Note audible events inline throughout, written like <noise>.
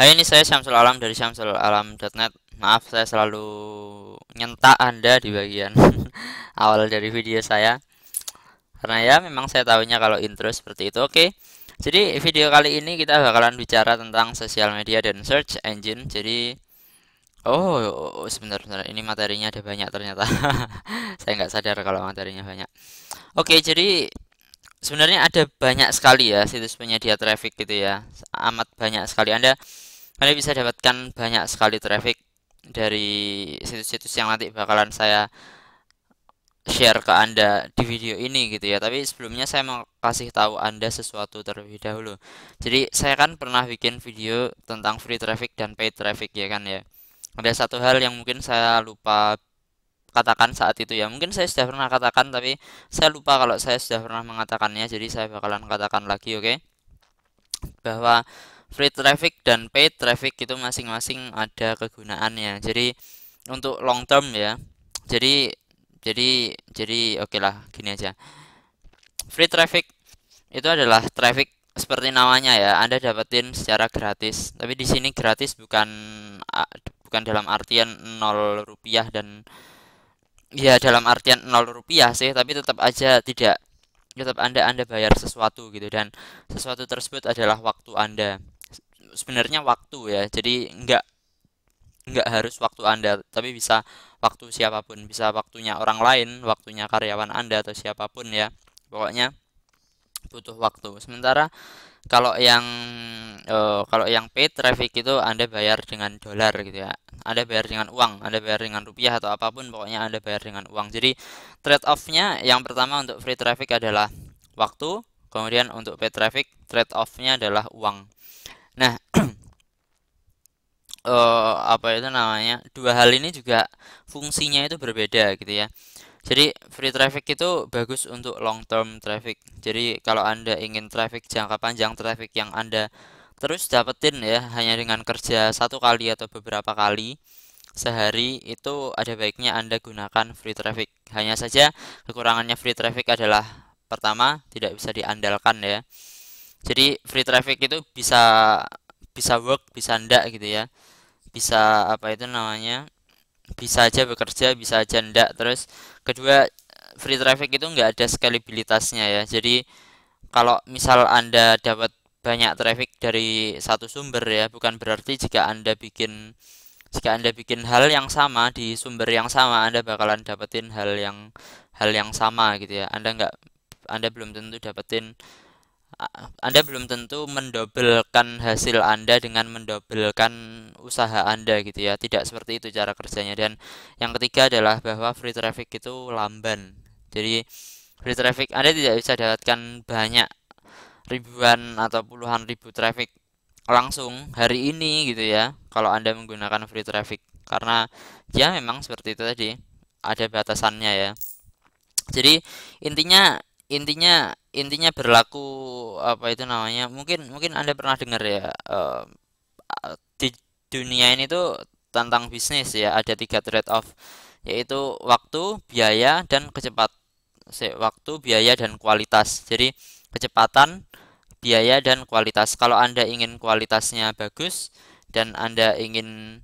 Hai ini saya Syamsul Alam dari syamsulalam.net Maaf saya selalu nyentak Anda di bagian <laughs> awal dari video saya Karena ya memang saya tahunya kalau intro seperti itu Oke jadi video kali ini kita bakalan bicara tentang sosial media dan search engine Jadi oh sebentar sebentar ini materinya ada banyak ternyata <laughs> Saya nggak sadar kalau materinya banyak Oke jadi sebenarnya ada banyak sekali ya situs penyedia traffic gitu ya amat banyak sekali Anda kalian bisa dapatkan banyak sekali traffic dari situs-situs yang nanti bakalan saya share ke Anda di video ini gitu ya. Tapi sebelumnya saya mau kasih tahu Anda sesuatu terlebih dahulu. Jadi saya kan pernah bikin video tentang free traffic dan paid traffic ya kan ya. Ada satu hal yang mungkin saya lupa katakan saat itu ya. Mungkin saya sudah pernah katakan tapi saya lupa kalau saya sudah pernah mengatakannya. Jadi saya bakalan katakan lagi, oke? Okay? Bahwa free traffic dan paid traffic itu masing-masing ada kegunaannya. Jadi untuk long term ya. Jadi jadi jadi oke okay lah gini aja. Free traffic itu adalah traffic seperti namanya ya, Anda dapetin secara gratis. Tapi di sini gratis bukan bukan dalam artian 0 rupiah dan ya dalam artian 0 rupiah sih, tapi tetap aja tidak tetap Anda Anda bayar sesuatu gitu dan sesuatu tersebut adalah waktu Anda sebenarnya waktu ya jadi nggak nggak harus waktu anda tapi bisa waktu siapapun bisa waktunya orang lain waktunya karyawan anda atau siapapun ya pokoknya butuh waktu sementara kalau yang uh, kalau yang paid traffic itu anda bayar dengan dolar gitu ya anda bayar dengan uang anda bayar dengan rupiah atau apapun pokoknya anda bayar dengan uang jadi trade offnya yang pertama untuk free traffic adalah waktu kemudian untuk paid traffic trade offnya adalah uang Nah, uh, <clears throat> apa itu namanya? Dua hal ini juga fungsinya itu berbeda gitu ya. Jadi free traffic itu bagus untuk long term traffic. Jadi kalau Anda ingin traffic jangka panjang, traffic yang Anda terus dapetin ya hanya dengan kerja satu kali atau beberapa kali sehari itu ada baiknya Anda gunakan free traffic. Hanya saja kekurangannya free traffic adalah pertama tidak bisa diandalkan ya jadi free traffic itu bisa bisa work bisa ndak gitu ya bisa apa itu namanya bisa aja bekerja bisa aja ndak terus kedua free traffic itu nggak ada skalabilitasnya ya jadi kalau misal anda dapat banyak traffic dari satu sumber ya bukan berarti jika anda bikin jika anda bikin hal yang sama di sumber yang sama anda bakalan dapetin hal yang hal yang sama gitu ya anda nggak anda belum tentu dapetin anda belum tentu mendobelkan hasil Anda dengan mendobelkan usaha Anda gitu ya. Tidak seperti itu cara kerjanya. Dan yang ketiga adalah bahwa free traffic itu lamban. Jadi free traffic Anda tidak bisa dapatkan banyak ribuan atau puluhan ribu traffic langsung hari ini gitu ya. Kalau Anda menggunakan free traffic karena ya memang seperti itu tadi ada batasannya ya. Jadi intinya intinya intinya berlaku apa itu namanya mungkin mungkin anda pernah dengar ya uh, di dunia ini tuh tentang bisnis ya ada tiga trade off yaitu waktu biaya dan kecepat waktu biaya dan kualitas jadi kecepatan biaya dan kualitas kalau anda ingin kualitasnya bagus dan anda ingin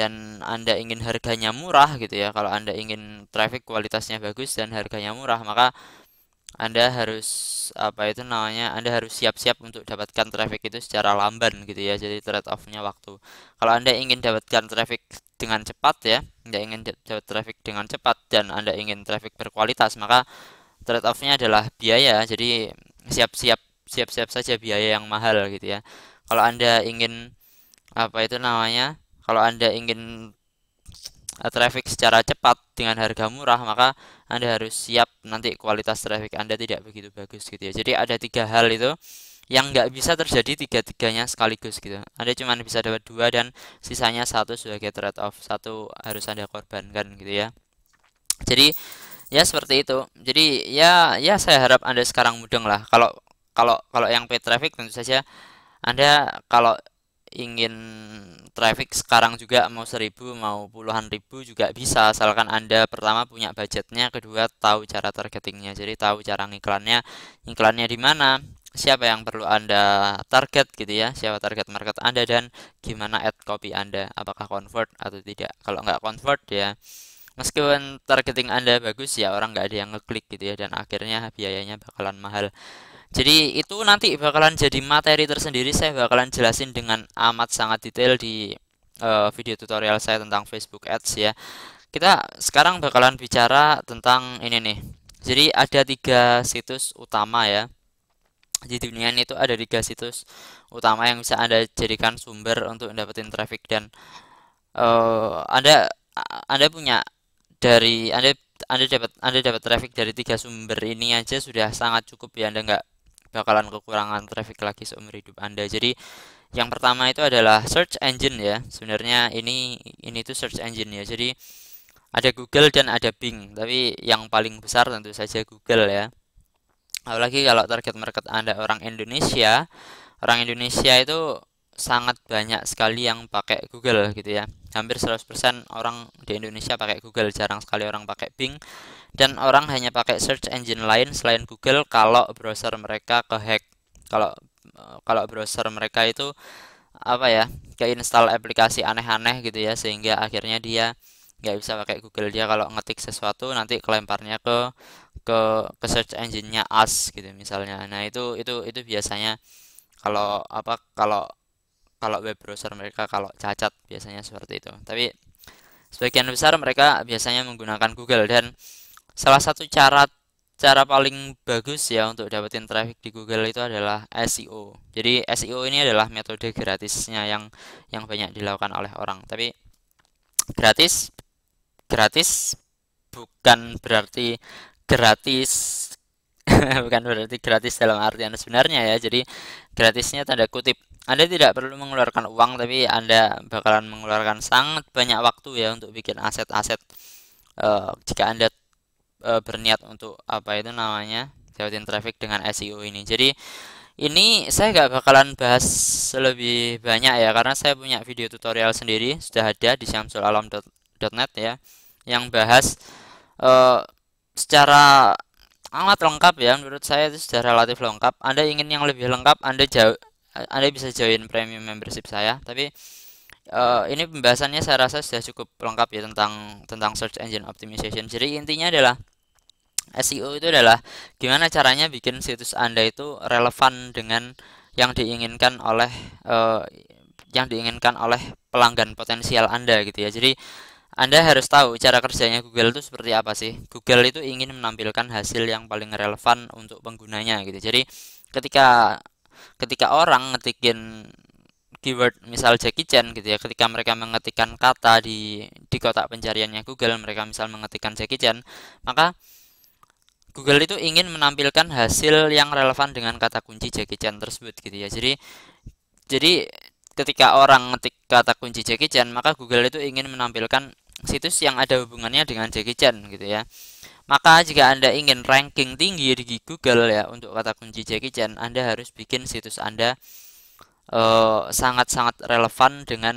dan Anda ingin harganya murah gitu ya. Kalau Anda ingin traffic kualitasnya bagus dan harganya murah, maka anda harus apa itu namanya Anda harus siap-siap untuk dapatkan traffic itu secara lamban gitu ya jadi trade offnya waktu kalau Anda ingin dapatkan traffic dengan cepat ya Anda ingin dapat traffic dengan cepat dan Anda ingin traffic berkualitas maka trade offnya adalah biaya jadi siap-siap siap-siap saja biaya yang mahal gitu ya kalau Anda ingin apa itu namanya kalau Anda ingin traffic secara cepat dengan harga murah maka Anda harus siap nanti kualitas traffic Anda tidak begitu bagus gitu ya jadi ada tiga hal itu yang nggak bisa terjadi tiga-tiganya sekaligus gitu Anda cuma bisa dapat dua dan sisanya satu sebagai trade off satu harus Anda korbankan gitu ya jadi ya seperti itu jadi ya ya saya harap Anda sekarang mudeng lah kalau kalau kalau yang paid traffic tentu saja Anda kalau ingin traffic sekarang juga mau seribu mau puluhan ribu juga bisa asalkan anda pertama punya budgetnya kedua tahu cara targetingnya jadi tahu cara iklannya iklannya di mana siapa yang perlu anda target gitu ya siapa target market anda dan gimana ad copy anda apakah convert atau tidak kalau nggak convert ya meskipun targeting anda bagus ya orang nggak ada yang ngeklik gitu ya dan akhirnya biayanya bakalan mahal jadi itu nanti bakalan jadi materi tersendiri saya bakalan jelasin dengan amat sangat detail di uh, video tutorial saya tentang Facebook Ads ya. Kita sekarang bakalan bicara tentang ini nih. Jadi ada tiga situs utama ya. Di dunia ini itu ada tiga situs utama yang bisa Anda jadikan sumber untuk mendapatkan traffic dan uh, Anda Anda punya dari Anda anda dapat Anda dapat traffic dari tiga sumber ini aja sudah sangat cukup ya Anda nggak bakalan kekurangan traffic lagi seumur hidup Anda. Jadi yang pertama itu adalah search engine ya. Sebenarnya ini ini tuh search engine ya. Jadi ada Google dan ada Bing, tapi yang paling besar tentu saja Google ya. Apalagi kalau target market Anda orang Indonesia, orang Indonesia itu sangat banyak sekali yang pakai Google gitu ya hampir 100% orang di Indonesia pakai Google, jarang sekali orang pakai Bing dan orang hanya pakai search engine lain selain Google kalau browser mereka kehack. Kalau eh, kalau browser mereka itu apa ya, keinstal aplikasi aneh-aneh gitu ya sehingga akhirnya dia nggak bisa pakai Google dia kalau ngetik sesuatu nanti kelemparnya ke ke ke search engine-nya as gitu misalnya. Nah, itu itu itu biasanya kalau apa kalau kalau web browser mereka kalau cacat biasanya seperti itu. Tapi sebagian besar mereka biasanya menggunakan Google dan salah satu cara cara paling bagus ya untuk dapetin traffic di Google itu adalah SEO. Jadi SEO ini adalah metode gratisnya yang yang banyak dilakukan oleh orang. Tapi gratis gratis bukan berarti gratis <laughs> bukan berarti gratis dalam artian sebenarnya ya. Jadi gratisnya tanda kutip anda tidak perlu mengeluarkan uang tapi Anda bakalan mengeluarkan sangat banyak waktu ya untuk bikin aset-aset uh, jika Anda uh, berniat untuk apa itu namanya dapetin traffic dengan SEO ini. Jadi ini saya nggak bakalan bahas lebih banyak ya karena saya punya video tutorial sendiri sudah ada di samsulalam.net ya yang bahas uh, secara amat lengkap ya menurut saya itu sudah relatif lengkap Anda ingin yang lebih lengkap Anda jauh anda bisa join premium membership saya. Tapi uh, ini pembahasannya saya rasa sudah cukup lengkap ya tentang tentang search engine optimization. Jadi intinya adalah SEO itu adalah gimana caranya bikin situs Anda itu relevan dengan yang diinginkan oleh uh, yang diinginkan oleh pelanggan potensial Anda gitu ya. Jadi anda harus tahu cara kerjanya Google itu seperti apa sih. Google itu ingin menampilkan hasil yang paling relevan untuk penggunanya gitu. Jadi ketika ketika orang ngetikin keyword misal Jackie Chan gitu ya ketika mereka mengetikkan kata di di kotak pencariannya Google mereka misal mengetikkan Jackie Chan maka Google itu ingin menampilkan hasil yang relevan dengan kata kunci Jackie Chan tersebut gitu ya jadi jadi ketika orang ngetik kata kunci Jackie Chan maka Google itu ingin menampilkan situs yang ada hubungannya dengan Jackie Chan gitu ya maka jika Anda ingin ranking tinggi di Google ya untuk kata kunci Jackie Chan, Anda harus bikin situs Anda eh, sangat-sangat uh, relevan dengan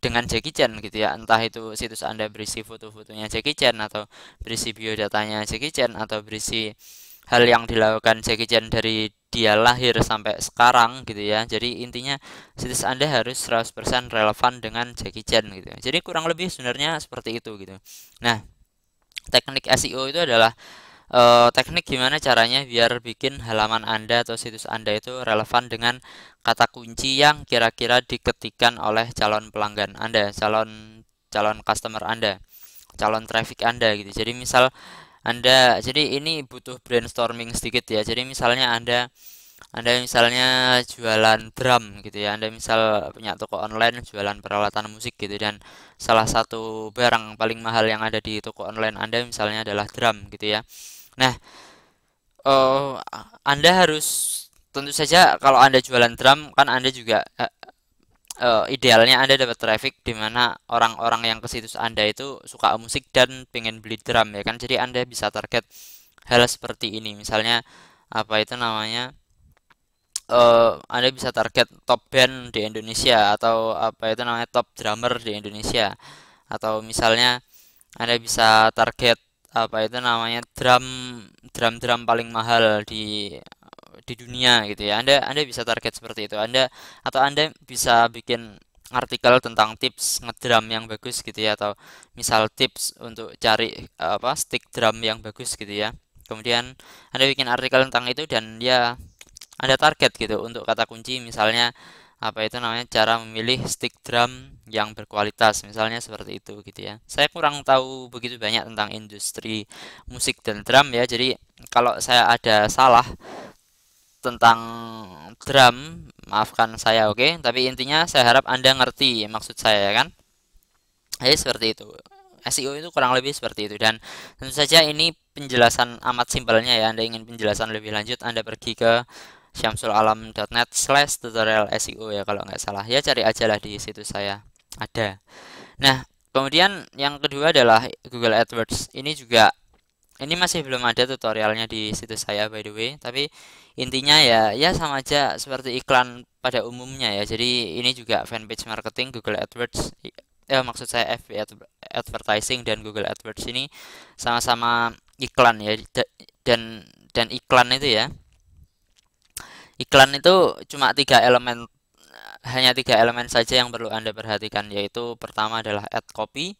dengan Jackie Chan gitu ya entah itu situs anda berisi foto-fotonya Jackie Chan atau berisi biodatanya Jackie Chan atau berisi hal yang dilakukan Jackie Chan dari dia lahir sampai sekarang gitu ya jadi intinya situs anda harus 100% relevan dengan Jackie Chan gitu jadi kurang lebih sebenarnya seperti itu gitu nah teknik SEO itu adalah uh, teknik gimana caranya biar bikin halaman Anda atau situs Anda itu relevan dengan kata kunci yang kira-kira diketikkan oleh calon pelanggan Anda, calon calon customer Anda, calon traffic Anda gitu. Jadi misal Anda jadi ini butuh brainstorming sedikit ya. Jadi misalnya Anda anda misalnya jualan drum gitu ya, Anda misal punya toko online jualan peralatan musik gitu dan salah satu barang paling mahal yang ada di toko online Anda misalnya adalah drum gitu ya. Nah, uh, Anda harus tentu saja kalau Anda jualan drum kan Anda juga uh, uh, idealnya Anda dapat traffic di mana orang-orang yang ke situs Anda itu suka musik dan pengen beli drum ya kan. Jadi Anda bisa target hal seperti ini misalnya apa itu namanya? uh, Anda bisa target top band di Indonesia atau apa itu namanya top drummer di Indonesia atau misalnya Anda bisa target apa itu namanya drum drum drum paling mahal di di dunia gitu ya Anda Anda bisa target seperti itu Anda atau Anda bisa bikin artikel tentang tips ngedrum yang bagus gitu ya atau misal tips untuk cari eh, apa stick drum yang bagus gitu ya kemudian Anda bikin artikel tentang itu dan ya ada target gitu untuk kata kunci misalnya apa itu namanya cara memilih stick drum yang berkualitas misalnya seperti itu gitu ya saya kurang tahu begitu banyak tentang industri musik dan drum ya jadi kalau saya ada salah tentang drum maafkan saya oke okay? tapi intinya saya harap anda ngerti maksud saya ya kan jadi seperti itu SEO itu kurang lebih seperti itu dan tentu saja ini penjelasan amat simpelnya ya Anda ingin penjelasan lebih lanjut Anda pergi ke syamsulalam.net slash tutorial SEO ya kalau nggak salah ya cari aja lah di situ saya ada nah kemudian yang kedua adalah Google AdWords ini juga ini masih belum ada tutorialnya di situs saya by the way tapi intinya ya ya sama aja seperti iklan pada umumnya ya jadi ini juga fanpage marketing Google AdWords eh, maksud saya FB advertising dan Google AdWords ini sama-sama iklan ya dan dan iklan itu ya Iklan itu cuma tiga elemen hanya tiga elemen saja yang perlu Anda perhatikan yaitu pertama adalah ad copy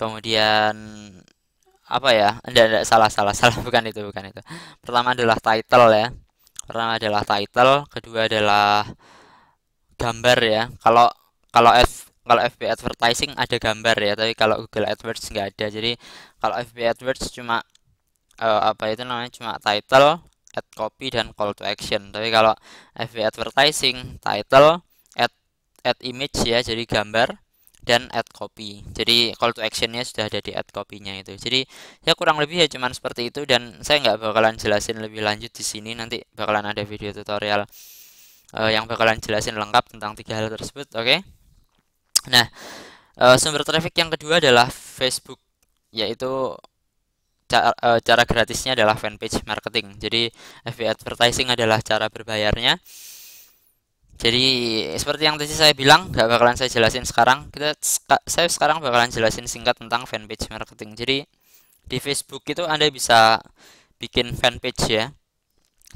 kemudian apa ya anda tidak salah salah <laughs> salah bukan itu bukan itu pertama adalah title ya pertama adalah title kedua adalah gambar ya kalau kalau F kalau FB advertising ada gambar ya tapi kalau Google AdWords nggak ada jadi kalau FB AdWords cuma uh, apa itu namanya cuma title ad copy dan call to action tapi kalau FB advertising title ad ad image ya jadi gambar dan add copy jadi call to actionnya sudah ada di add copy-nya itu jadi ya kurang lebih ya cuman seperti itu dan saya nggak bakalan jelasin lebih lanjut di sini nanti bakalan ada video tutorial uh, yang bakalan jelasin lengkap tentang tiga hal tersebut oke okay? nah uh, sumber traffic yang kedua adalah Facebook yaitu cara, uh, eh, cara gratisnya adalah fanpage marketing. Jadi FB advertising adalah cara berbayarnya. Jadi seperti yang tadi saya bilang, nggak bakalan saya jelasin sekarang. Kita saya sekarang bakalan jelasin singkat tentang fanpage marketing. Jadi di Facebook itu Anda bisa bikin fanpage ya.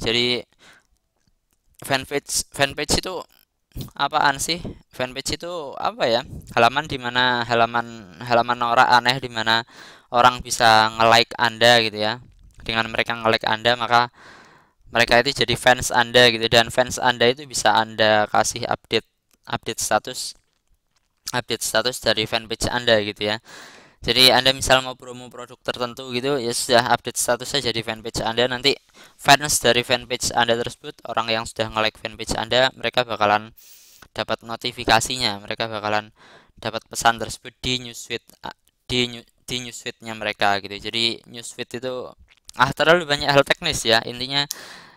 Jadi fanpage fanpage itu apaan sih? Fanpage itu apa ya? Halaman di mana halaman halaman norak aneh di mana orang bisa nge-like Anda gitu ya. Dengan mereka nge-like Anda maka mereka itu jadi fans Anda gitu dan fans Anda itu bisa Anda kasih update update status update status dari fanpage Anda gitu ya. Jadi Anda misal mau promo produk tertentu gitu ya sudah update status saja di fanpage Anda nanti fans dari fanpage Anda tersebut orang yang sudah nge-like fanpage Anda mereka bakalan dapat notifikasinya mereka bakalan dapat pesan tersebut di newsfeed di di newsfeednya mereka gitu jadi newsfeed itu ah terlalu banyak hal teknis ya intinya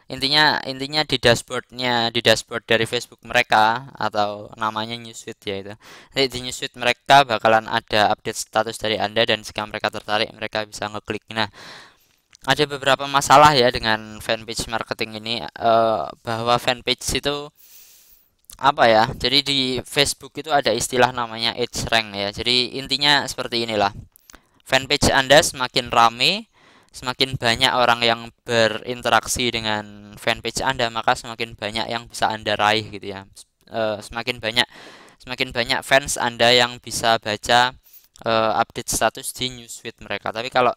intinya intinya di dashboardnya di dashboard dari Facebook mereka atau namanya newsfeed ya itu jadi di newsfeed mereka bakalan ada update status dari anda dan jika mereka tertarik mereka bisa ngeklik nah ada beberapa masalah ya dengan fanpage marketing ini uh, bahwa fanpage itu apa ya jadi di Facebook itu ada istilah namanya age rank ya jadi intinya seperti inilah fanpage Anda semakin rame, semakin banyak orang yang berinteraksi dengan fanpage Anda, maka semakin banyak yang bisa Anda raih gitu ya. E, semakin banyak semakin banyak fans Anda yang bisa baca e, update status di newsfeed mereka. Tapi kalau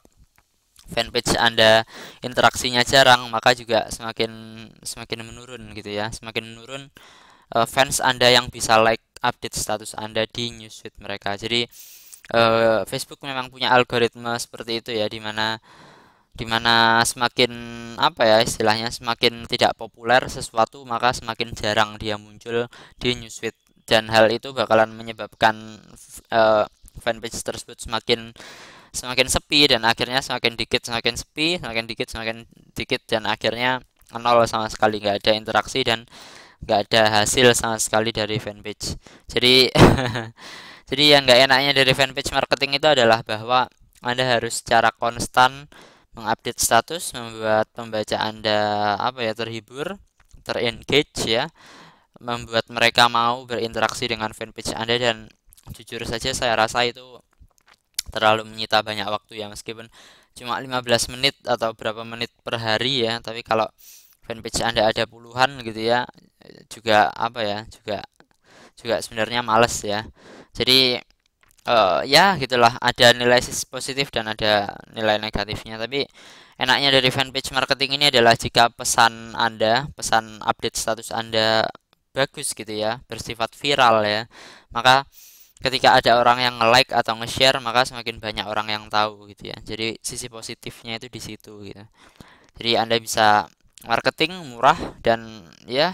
fanpage Anda interaksinya jarang, maka juga semakin semakin menurun gitu ya. Semakin menurun e, fans Anda yang bisa like update status Anda di newsfeed mereka. Jadi uh, Facebook memang punya algoritma seperti itu ya dimana dimana semakin apa ya istilahnya semakin tidak populer sesuatu maka semakin jarang dia muncul di newsfeed dan hal itu bakalan menyebabkan uh, fanpage tersebut semakin semakin sepi dan akhirnya semakin dikit semakin sepi semakin dikit semakin dikit dan akhirnya nol sama sekali nggak ada interaksi dan nggak ada hasil sama sekali dari fanpage jadi <laughs> Jadi yang nggak enaknya dari fanpage marketing itu adalah bahwa Anda harus secara konstan mengupdate status, membuat pembaca Anda apa ya terhibur, terengage ya, membuat mereka mau berinteraksi dengan fanpage Anda dan jujur saja saya rasa itu terlalu menyita banyak waktu ya meskipun cuma 15 menit atau berapa menit per hari ya tapi kalau fanpage Anda ada puluhan gitu ya juga apa ya juga juga sebenarnya males ya jadi uh, ya gitulah ada nilai positif dan ada nilai negatifnya tapi enaknya dari fanpage marketing ini adalah jika pesan anda pesan update status anda bagus gitu ya bersifat viral ya maka ketika ada orang yang nge-like atau nge-share maka semakin banyak orang yang tahu gitu ya jadi sisi positifnya itu di situ gitu jadi anda bisa marketing murah dan ya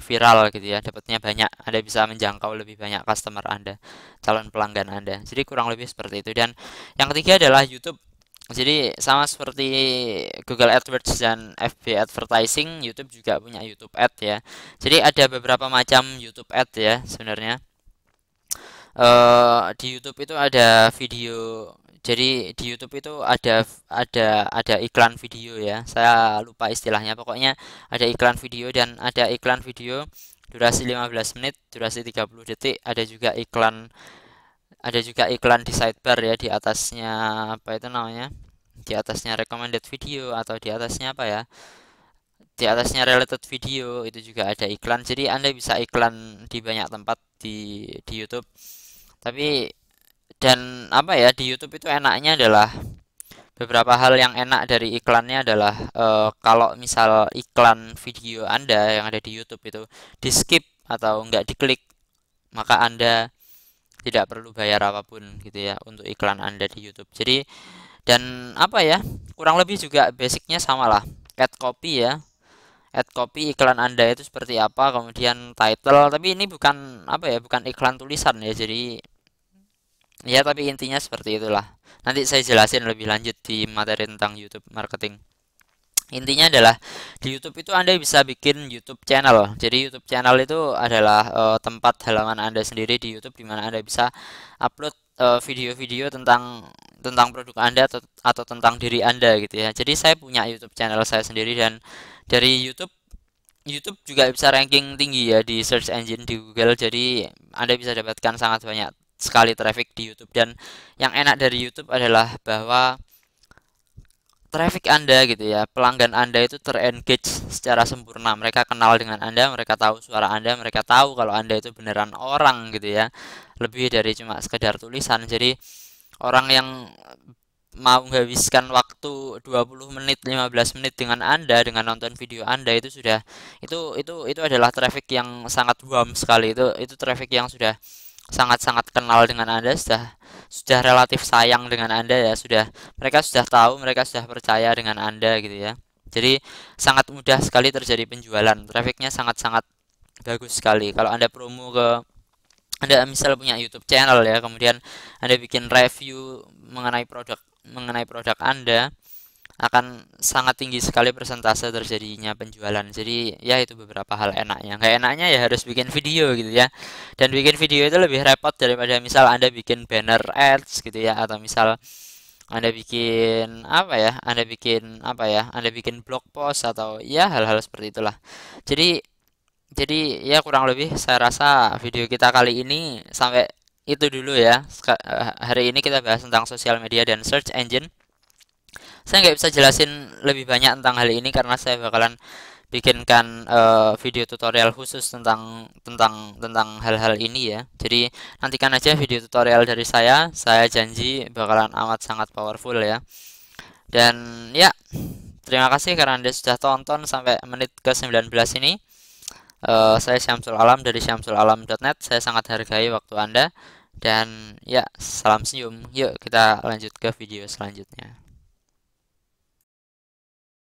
viral gitu ya dapatnya banyak Anda bisa menjangkau lebih banyak customer Anda calon pelanggan Anda jadi kurang lebih seperti itu dan yang ketiga adalah YouTube jadi sama seperti Google AdWords dan FB Advertising YouTube juga punya YouTube Ad ya jadi ada beberapa macam YouTube Ad ya sebenarnya uh, di YouTube itu ada video jadi di YouTube itu ada ada ada iklan video ya. Saya lupa istilahnya. Pokoknya ada iklan video dan ada iklan video durasi 15 menit, durasi 30 detik, ada juga iklan ada juga iklan di sidebar ya di atasnya apa itu namanya? Di atasnya recommended video atau di atasnya apa ya? Di atasnya related video itu juga ada iklan. Jadi Anda bisa iklan di banyak tempat di di YouTube. Tapi dan apa ya di YouTube itu enaknya adalah beberapa hal yang enak dari iklannya adalah e, kalau misal iklan video Anda yang ada di YouTube itu di skip atau nggak diklik maka Anda tidak perlu bayar apapun gitu ya untuk iklan Anda di YouTube. Jadi dan apa ya kurang lebih juga basicnya sama lah ad copy ya ad copy iklan anda itu seperti apa kemudian title tapi ini bukan apa ya bukan iklan tulisan ya jadi ya tapi intinya seperti itulah nanti saya jelasin lebih lanjut di materi tentang YouTube marketing intinya adalah di YouTube itu Anda bisa bikin YouTube channel. Jadi YouTube channel itu adalah uh, tempat halaman Anda sendiri di YouTube di mana Anda bisa upload eh, video-video uh, tentang tentang produk Anda atau, atau tentang diri Anda gitu ya. Jadi saya punya YouTube channel saya sendiri dan dari YouTube YouTube juga bisa ranking tinggi ya di search engine di Google. Jadi Anda bisa dapatkan sangat banyak sekali traffic di YouTube dan yang enak dari YouTube adalah bahwa traffic Anda gitu ya, pelanggan Anda itu terengage secara sempurna. Mereka kenal dengan Anda, mereka tahu suara Anda, mereka tahu kalau Anda itu beneran orang gitu ya. Lebih dari cuma sekedar tulisan. Jadi orang yang mau menghabiskan waktu 20 menit, 15 menit dengan Anda dengan nonton video Anda itu sudah itu itu itu adalah traffic yang sangat warm sekali. Itu itu traffic yang sudah sangat-sangat kenal dengan Anda, sudah sudah relatif sayang dengan Anda ya, sudah mereka sudah tahu, mereka sudah percaya dengan Anda gitu ya. Jadi sangat mudah sekali terjadi penjualan. Trafiknya sangat-sangat bagus sekali. Kalau Anda promo ke Anda misal punya YouTube channel ya, kemudian Anda bikin review mengenai produk mengenai produk Anda, akan sangat tinggi sekali persentase terjadinya penjualan jadi ya itu beberapa hal enaknya nggak enaknya ya harus bikin video gitu ya dan bikin video itu lebih repot daripada misal anda bikin banner ads gitu ya atau misal anda bikin apa ya anda bikin apa ya anda bikin blog post atau ya hal-hal seperti itulah jadi jadi ya kurang lebih saya rasa video kita kali ini sampai itu dulu ya eh, hari ini kita bahas tentang sosial media dan search engine saya nggak bisa jelasin lebih banyak tentang hal ini karena saya bakalan bikinkan uh, video tutorial khusus tentang tentang tentang hal-hal ini ya. Jadi nantikan aja video tutorial dari saya. Saya janji bakalan amat sangat powerful ya. Dan ya, terima kasih karena Anda sudah tonton sampai menit ke-19 ini. Uh, saya Syamsul Alam dari syamsulalam.net. Saya sangat hargai waktu Anda dan ya, salam senyum. Yuk kita lanjut ke video selanjutnya.